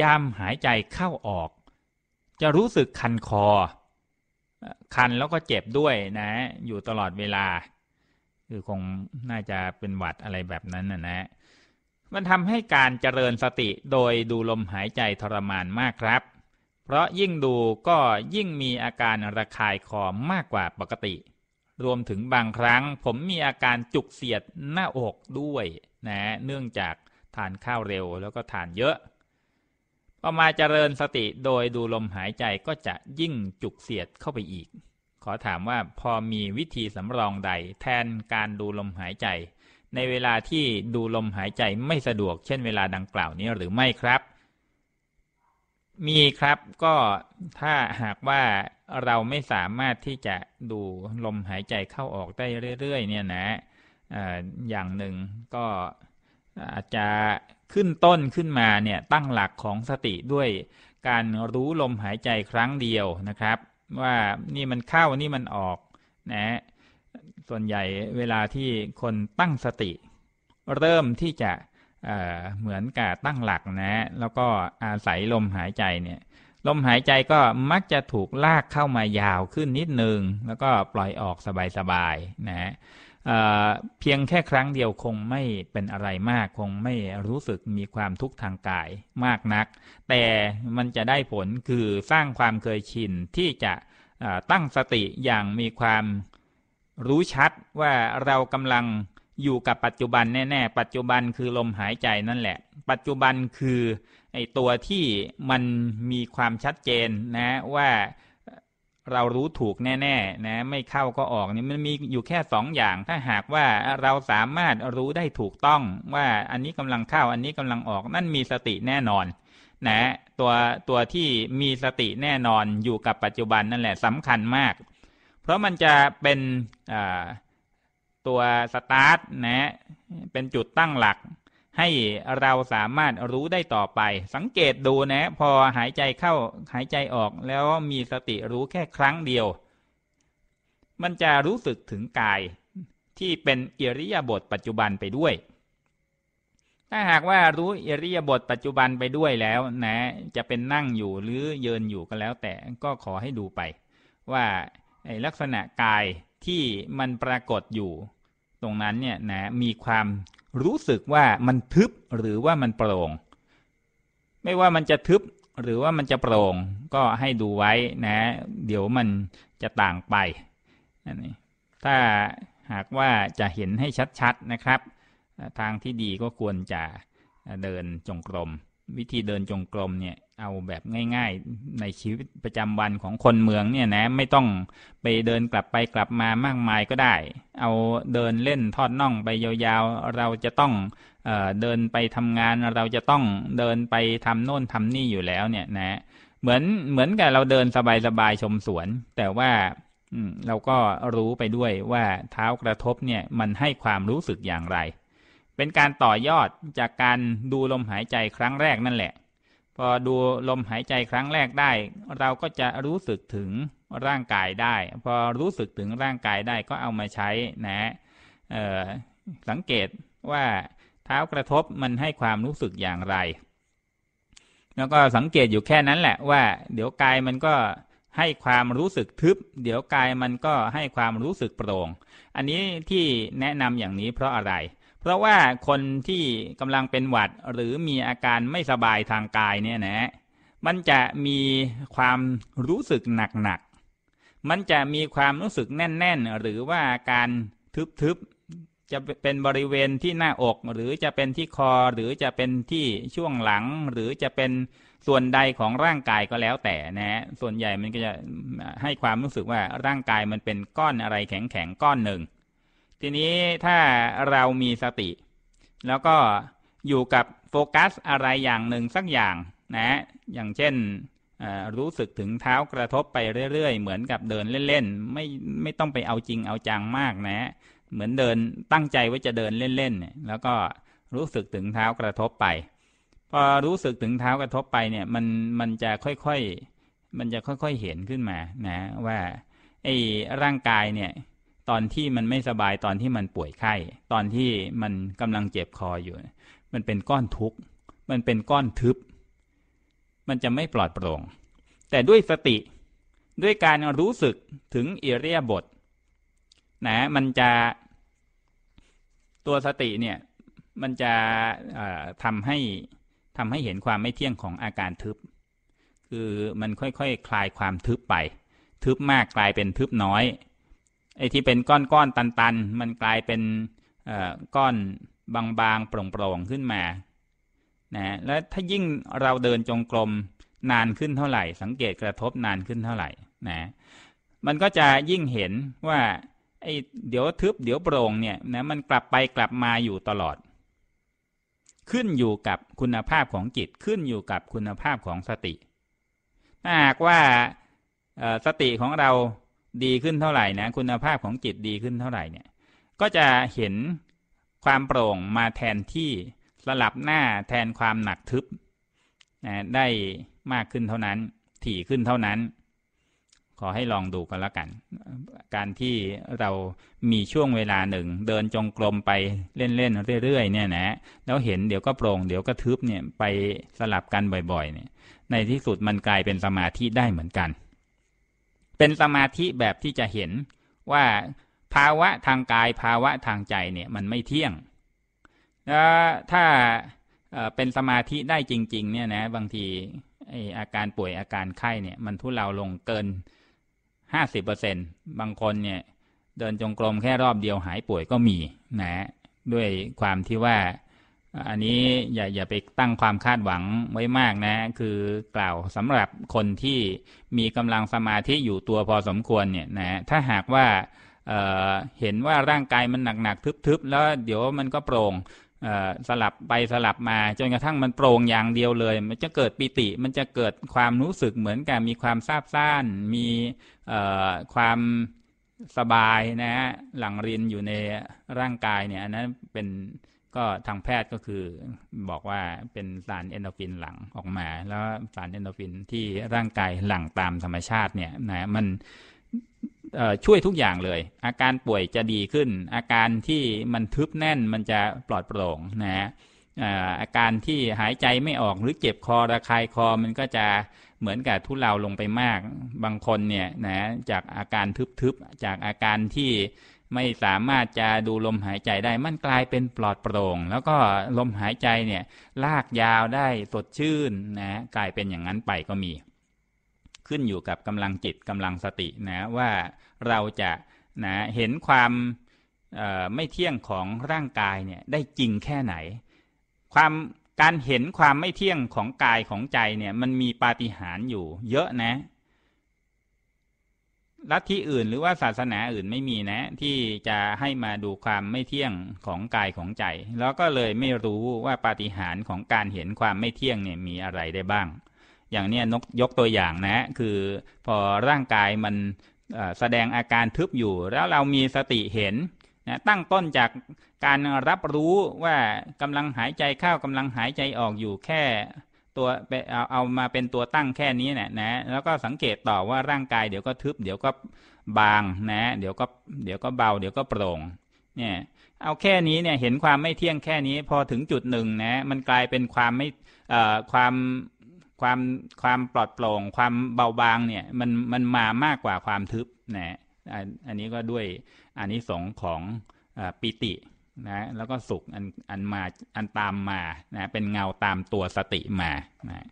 ยามหายใจเข้าออก จะรู้สึกคันคอ คันแล้วก็เจ็บด้วยนะ อยู่ตลอดเวลา คือคงน่าจะเป็นหวัดอะไรแบบนั้นนะนะมันทำให้การเจริญสติโดยดูลมหายใจทรมานมากครับ เพราะยิ่งดูก็ยิ่งมีอาการระคายคอมากกว่าปกติ รวมถึงบางครั้งผมมีอาการจุกเสียดหน้าอกด้วยนะเนื่องจากทานข้าวเร็วแล้วก็ทานเยอะก็อมาเจริญสติโดยดูลมหายใจก็จะยิ่งจุกเสียดเข้าไปอีก ขอถามว่าพอมีวิธีสำรองใดแทนการดูลมหายใจ ในเวลาที่ดูลมหายใจไม่สะดวกเช่น เวลาดังกล่าวนี้หรือไม่ครับ มีครับก็ถ้าหากว่าเราไม่สามารถที่จะดูลมหายใจเข้าออกได้เรื่อยๆเนี่ยนะอย่างหนึ่งก็อาจจะขึ้นต้นขึ้นมาเนี่ยตั้งหลักของสติด้วยการรู้ลมหายใจครั้งเดียวนะครับ ว่านี่มันเข้า นี่มันออกนะส่วนใหญ่เวลาที่คนตั้งสติเริ่มที่จะเเหมือนกับตั้งหลักนะ แล้วก็อาศัยลมหายใจเนี่ยลมหายใจก็มักจะถูกลากเข้ามายาวขึ้นนิดนึงแล้วก็ปล่อยออกสบายๆนะเพียงแค่ครั้งเดียวคงไม่เป็นอะไรมากคงไม่รู้สึกมีความทุกข์ทางกายมากนัก แต่มันจะได้ผลคือสร้างความเคยชินที่จะตั้งสติอย่างมีความรู้ชัด ว่าเรากำลังอยู่กับปัจจุบันแน่ๆปัจจุบันคือลมหายใจนั่นแหละ ปัจจุบันคือไอตัวที่มันมีความชัดเจนนะว่าเรารู้ถูก แน่ๆนะไม่เข้าก็ออกนี่มันมีอยู่แค่สองอย่างถ้าหากว่าเราสามารถรู้ได้ถูกต้องว่าอันนี้กำลังเข้าอันนี้กำลังออกนั่นมีสติแน่นอนนะตัวตัวที่มีสติแน่นอนอยู่กับปัจจุบันนั่นแหละสำคัญมาก เพราะมันจะเป็นตัว สตาร์ทนะเป็นจุดตั้งหลักให้เราสามารถรู้ได้ต่อไป สังเกตดูนะพอหายใจเข้าหายใจออกแล้วมีสติรู้แค่ครั้งเดียว มันจะรู้สึกถึงกายที่เป็นอิริยาบถปัจจุบันไปด้วย ถ้าหากว่ารู้อิริยาบถปัจจุบันไปด้วยแล้วนะจะเป็นนั่งอยู่หรือเยินอยู่ก็แล้วแต่ก็ขอให้ดูไป ว่าลักษณะกายที่มันปรากฏอยู่ ตรงนั้นเนี่ยนะมีความรู้สึกว่ามันทึบหรือว่ามันโปร่ง ไม่ว่ามันจะทึบหรือว่ามันจะโปร่งก็ให้ดูไว้นะ เดี๋ยวมันจะต่างไปนี่ถ้าหากว่าจะเห็นให้ชัดๆนะครับ ทางที่ดีก็ควรจะเดินจงกรมวิธีเดินจงกรมเนี่ยเอาแบบง่ายๆในชีวิตประจำวันของคนเมืองเนี่ยนะไม่ต้องไปเดินกลับไปกลับมามากมายก็ได้ เอาเดินเล่นทอดน่องไปยาวๆ เราจะต้องเเดินไปทำงานเราจะต้องเดินไปทำโน่นทำนี่อยู่แล้วเนี่ยนะเหมือนเหมือนกับเราเดินสบายๆชมสวน แต่ว่าเราก็รู้ไปด้วยว่าเท้ากระทบเนี่ยมันให้ความรู้สึกอย่างไร เป็นการต่อยอดจากการดูลมหายใจครั้งแรกนั่นแหละพอดูลมหายใจครั้งแรกได้ เราก็จะรู้สึกถึงร่างกายได้พอรู้สึกถึงร่างกายได้ก็เอามาใช้นะสังเกตว่าเท้ากระทบมันให้ความรู้สึกอย่างไร แล้วก็สังเกตอยู่แค่นั้นแหละว่าเดี๋ยวกายมันก็ให้ความรู้สึกทึบ เดี๋ยวกายมันก็ให้ความรู้สึกโปร่ง อันนี้ที่แนะนำอย่างนี้เพราะอะไรพราะว่าคนที่กำลังเป็นหวัด หรือมีอาการไม่สบายทางกายเนี่ยนะมันจะมีความรู้สึกหนักๆ มันจะมีความรู้สึกแน่น ๆ หรือว่าการทึบๆ จะเป็นบริเวณที่หน้าอก หรือจะเป็นที่คอ หรือจะเป็นที่ช่วงหลัง หรือจะเป็นส่วนใดของร่างกายก็แล้วแต่นะส่วนใหญ่มันก็จะให้ความรู้สึกว่าร่างกายมันเป็นก้อนอะไรแข็ง ๆ ก้อนหนึ่งทีนี้ถ้าเรามีสติ แล้วก็อยู่กับโฟกัสอะไรอย่างหนึ่งสักอย่างนะอย่างเช่น รู้สึกถึงเท้ากระทบไปเรื่อยๆ เหมือนกับเดินเล่นๆ ไม่ไม่ต้องไปเอาจริงเอาจังมากนะ เหมือนเดินตั้งใจไว้จะเดินเล่นๆแล้วก็รู้สึกถึงเท้ากระทบไปพอรู้สึกถึงเท้ากระทบไปเนี่ยมันมันจะค่อยๆ มันจะค่อยๆเห็นขึ้นมานะ ว่าไอ้ร่างกายเนี่ยตอนที่มันไม่สบายตอนที่มันป่วยไข้ตอนที่มันกำลังเจ็บคออยู่ มันเป็นก้อนทุกข์มันเป็นก้อนทึบ มันจะไม่ปลอดโปร่งแต่ด้วยสติด้วยการรู้สึกถึงเอเรียบทนะมันจะตัวสติเนี่ย มันจะทำให้ทำให้เห็นความไม่เที่ยงของอาการทึบ คือมันค่อยๆคคลายความทึบไป ทึบมากกลายเป็นทึบน้อยไอ้ที่เป็นก้อนๆตันๆ มันกลายเป็นก้อนบางๆโปร่งๆขึ้นมา นะ และถ้ายิ่งเราเดินจงกรมนานขึ้นเท่าไหร่ สังเกตกระทบนานขึ้นเท่าไหร่ นะ มันก็จะยิ่งเห็นว่าไอ้เดี๋ยวทึบเดี๋ยวโปร่งเนี่ยนะมันกลับไปกลับมาอยู่ตลอด ขึ้นอยู่กับคุณภาพของจิตขึ้นอยู่กับคุณภาพของสติถ้าหากว่าสติของเราดีขึ้นเท่าไหร่นะคุณภาพของจิตดีขึ้นเท่าไหร่เนี่ยก็จะเห็นความโปร่งมาแทนที่สลับหน้าแทนความหนักทึบนะได้มากขึ้นเท่านั้นถี่ขึ้นเท่านั้น ขอให้ลองดูกันละกัน การที่เรามีช่วงเวลาหนึ่ง เดินจงกรมไปเล่นๆเรื่อย ๆ เนี่ยนะแล้วเห็นเดี๋ยวก็โปร่ง เดี๋ยวก็ทึบเนี่ยไปสลับกันบ่อยๆเนี่ย ในที่สุดมันกลายเป็นสมาธิได้เหมือนกันเป็นสมาธิแบบที่จะเห็นว่าภาวะทางกายภาวะทางใจเนี่ยมันไม่เที่ยงถ้าเป็นสมาธิได้จริง ๆ เนี่ยนะบางทีอาการป่วยอาการไข้เนี่ย มันทุเลาลงเกิน 50%บางคนเนี่ย เดินจงกรมแค่รอบเดียวหายป่วยก็มี นะ ด้วยความที่ว่าอันนี้ อย่า อย่าไปตั้งความคาดหวังไว้ มาก นะ คือกล่าวสำหรับคนที่มีกำลังสมาธิ อยู่ตัวพอสมควร เนี่ยนะถ้าหากว่าเเห็นว่าร่างกายมันหนักหนักทึบ ๆ แล้ว เดี๋ยวมันก็โปร่งสลับไปสลับมา จน กระทั่งมัน โปร่งอย่างเดียวเลย มันจะเกิดปิติมันจะเกิดความรู้สึกเหมือนกับมีความซาบซ่านมีความสบายนะฮะหลังรินอยู่ในร่างกายเนี่ยอันนั้นเป็น็ทางแพทย์ก็คือบอกว่าเป็นสารเอนโดฟินหลังออกมา แล้วสารเอนโดฟินที่ร่างกายหลังตามธรรมชาติเนี่ยนะมันช่วยทุกอย่างเลย อาการป่วยจะดีขึ้น อาการที่มันทึบแน่นมันจะปลอดโปร่งนะฮะอาการที่หายใจไม่ออกหรือเจ็บคอระคายคอมันก็จะเหมือนกับทุเลาลงไปมาก บางคนเนี่ยนะ จากอาการทึบๆ จากอาการที่ไม่สามารถจะดูลมหายใจได้มันกลายเป็นปลอดโปร่งแล้วก็ลมหายใจเนี่ยลากยาวได้สดชื่นนะกลายเป็นอย่างนั้นไปก็มี ขึ้นอยู่กับกำลังจิตกำลังสตินะว่าเราจะนะเห็นความไม่เที่ยงของร่างกายเนี่ยได้จริงแค่ไหน ความการเห็นความไม่เที่ยงของกายของใจเนี่ยมันมีปาฏิหาริย์อยู่เยอะนะลัทธิอื่นหรือว่าศาสนาอื่นไม่มีนะที่จะให้มาดูความไม่เที่ยงของกายของใจ แล้วก็เลยไม่รู้ว่าปาฏิหาริย์ของการเห็นความไม่เที่ยงเนี่ยมีอะไรได้บ้าง อย่างเนี้ยนกยกตัวอย่างนะคือพอร่างกายมันแสดงอาการทึบอยู่ แล้วเรามีสติเห็นนะตั้งต้นจากการรับรู้ว่ากำลังหายใจเข้ากำลังหายใจออกอยู่แค่ตัวเอาเอามาเป็นตัวตั้งแค่นี้นะนะแล้วก็สังเกตต่อว่าร่างกายเดี๋ยวก็ทึบ เดี๋ยวก็บางนะเดี๋ยวก็เดี๋ยวก็เบาเดี๋ยวก็โปร่งเนี่ยเอาแค่นี้เนี่ยเห็นความไม่เที่ยงแค่นี้พอถึงจุดหนึ่งนะมันกลายเป็นความไม่เอ่อความความความปลอดโปร่ง ความเบาบางเนี่ยมันมันมามากกว่าความทึบนะอันนี้ก็ด้วยอันนี้สงของปิตินะแล้วก็สุขอันอันมาอันตามมานะเป็นเงาตามตัวสติมานะ